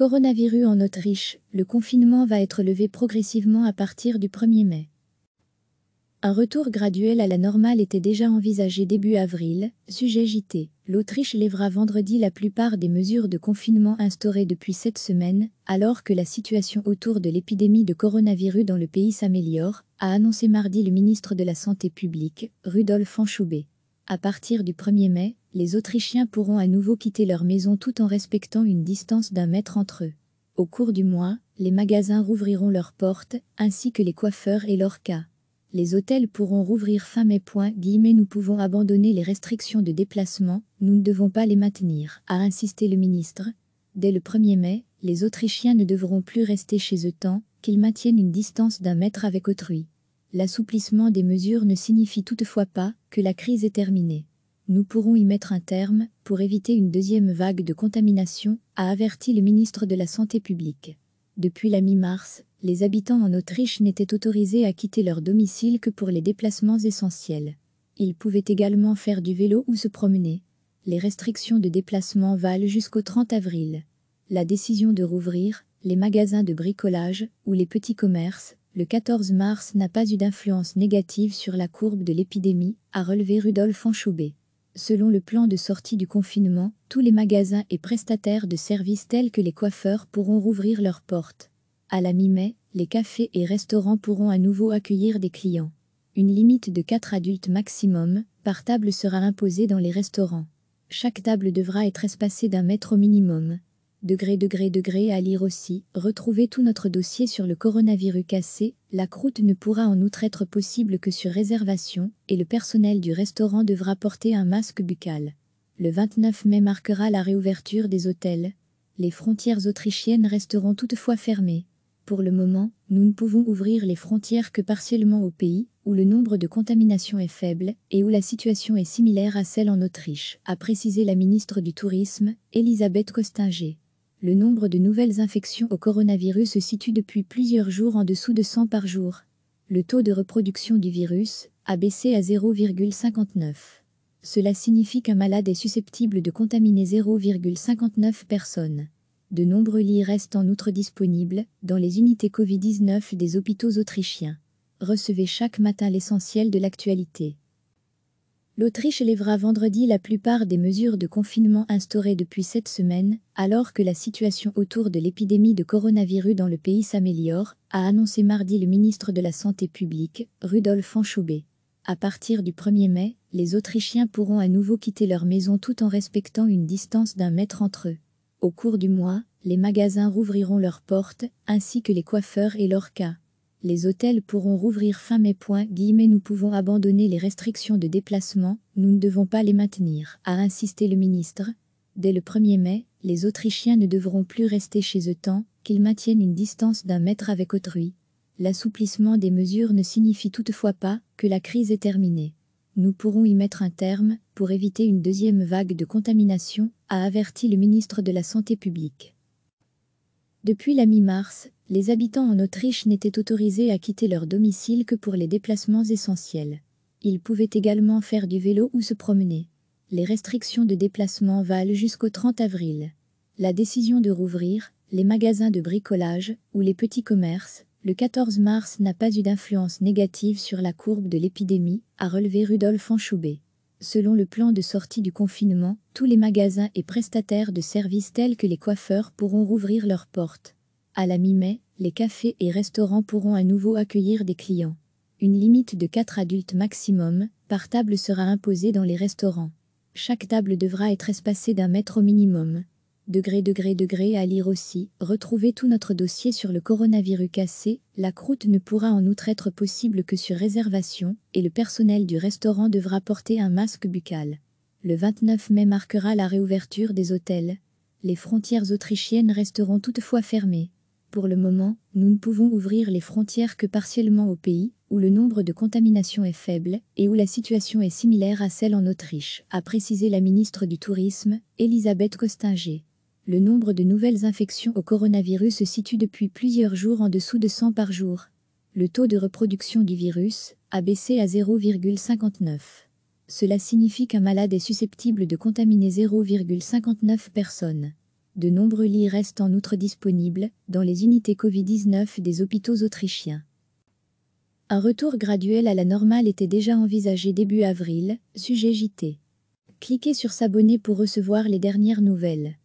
Coronavirus en Autriche, le confinement va être levé progressivement à partir du 1er mai. Un retour graduel à la normale était déjà envisagé début avril, sujet JT. L'Autriche lèvera vendredi la plupart des mesures de confinement instaurées depuis cette semaine, alors que la situation autour de l'épidémie de coronavirus dans le pays s'améliore, a annoncé mardi le ministre de la Santé publique, Rudolf Anchoubet. À partir du 1er mai, les Autrichiens pourront à nouveau quitter leur maison tout en respectant une distance d'un mètre entre eux. Au cours du mois, les magasins rouvriront leurs portes, ainsi que les coiffeurs et cas. Les hôtels pourront rouvrir fin mai. Point, guillemets, nous pouvons abandonner les restrictions de déplacement, nous ne devons pas les maintenir, a insisté le ministre. Dès le 1er mai, les Autrichiens ne devront plus rester chez eux tant qu'ils maintiennent une distance d'un mètre avec autrui. L'assouplissement des mesures ne signifie toutefois pas que la crise est terminée. Nous pourrons y mettre un terme pour éviter une deuxième vague de contamination, a averti le ministre de la Santé publique. Depuis la mi-mars, les habitants en Autriche n'étaient autorisés à quitter leur domicile que pour les déplacements essentiels. Ils pouvaient également faire du vélo ou se promener. Les restrictions de déplacement valent jusqu'au 30 avril. La décision de rouvrir les magasins de bricolage ou les petits commerces le 14 mars n'a pas eu d'influence négative sur la courbe de l'épidémie, a relevé Rudolf Anchoubet. Selon le plan de sortie du confinement, tous les magasins et prestataires de services tels que les coiffeurs pourront rouvrir leurs portes. À la mi-mai, les cafés et restaurants pourront à nouveau accueillir des clients. Une limite de 4 adultes maximum par table sera imposée dans les restaurants. Chaque table devra être espacée d'un mètre au minimum. Degré, degré, degré à lire aussi, retrouvez tout notre dossier sur le coronavirus cassé, la croûte ne pourra en outre être possible que sur réservation, et le personnel du restaurant devra porter un masque buccal. Le 29 mai marquera la réouverture des hôtels. Les frontières autrichiennes resteront toutefois fermées. Pour le moment, nous ne pouvons ouvrir les frontières que partiellement au pays, où le nombre de contaminations est faible et où la situation est similaire à celle en Autriche, a précisé la ministre du Tourisme, Elisabeth Costinger le nombre de nouvelles infections au coronavirus se situe depuis plusieurs jours en dessous de 100 par jour. Le taux de reproduction du virus a baissé à 0,59. Cela signifie qu'un malade est susceptible de contaminer 0,59 personnes. De nombreux lits restent en outre disponibles dans les unités Covid-19 des hôpitaux autrichiens. Recevez chaque matin l'essentiel de l'actualité l'Autriche élèvera vendredi la plupart des mesures de confinement instaurées depuis cette semaine, alors que la situation autour de l'épidémie de coronavirus dans le pays s'améliore, a annoncé mardi le ministre de la Santé publique, Rudolf Anchoubé. À partir du 1er mai, les Autrichiens pourront à nouveau quitter leur maison tout en respectant une distance d'un mètre entre eux. Au cours du mois, les magasins rouvriront leurs portes, ainsi que les coiffeurs et leurs cas. Les hôtels pourront rouvrir fin mai. guillemets, nous pouvons abandonner les restrictions de déplacement, nous ne devons pas les maintenir, a insisté le ministre. Dès le 1er mai, les Autrichiens ne devront plus rester chez eux tant qu'ils maintiennent une distance d'un mètre avec autrui. L'assouplissement des mesures ne signifie toutefois pas que la crise est terminée. Nous pourrons y mettre un terme pour éviter une deuxième vague de contamination, a averti le ministre de la Santé publique. Depuis la mi-mars, les habitants en Autriche n'étaient autorisés à quitter leur domicile que pour les déplacements essentiels. Ils pouvaient également faire du vélo ou se promener. Les restrictions de déplacement valent jusqu'au 30 avril. La décision de rouvrir les magasins de bricolage ou les petits commerces le 14 mars n'a pas eu d'influence négative sur la courbe de l'épidémie, a relevé Rudolf Anchoubet. Selon le plan de sortie du confinement, tous les magasins et prestataires de services tels que les coiffeurs pourront rouvrir leurs portes. À la mi-mai, les cafés et restaurants pourront à nouveau accueillir des clients. Une limite de 4 adultes maximum par table sera imposée dans les restaurants. Chaque table devra être espacée d'un mètre au minimum. Degré, degré, degré à lire aussi. Retrouvez tout notre dossier sur le coronavirus cassé. La croûte ne pourra en outre être possible que sur réservation et le personnel du restaurant devra porter un masque buccal. Le 29 mai marquera la réouverture des hôtels. Les frontières autrichiennes resteront toutefois fermées. Pour le moment, nous ne pouvons ouvrir les frontières que partiellement aux pays où le nombre de contaminations est faible et où la situation est similaire à celle en Autriche, a précisé la ministre du Tourisme, Elisabeth Costinger. Le nombre de nouvelles infections au coronavirus se situe depuis plusieurs jours en dessous de 100 par jour. Le taux de reproduction du virus a baissé à 0,59. Cela signifie qu'un malade est susceptible de contaminer 0,59 personnes. De nombreux lits restent en outre disponibles dans les unités Covid-19 des hôpitaux autrichiens. Un retour graduel à la normale était déjà envisagé début avril, sujet JT. Cliquez sur s'abonner pour recevoir les dernières nouvelles.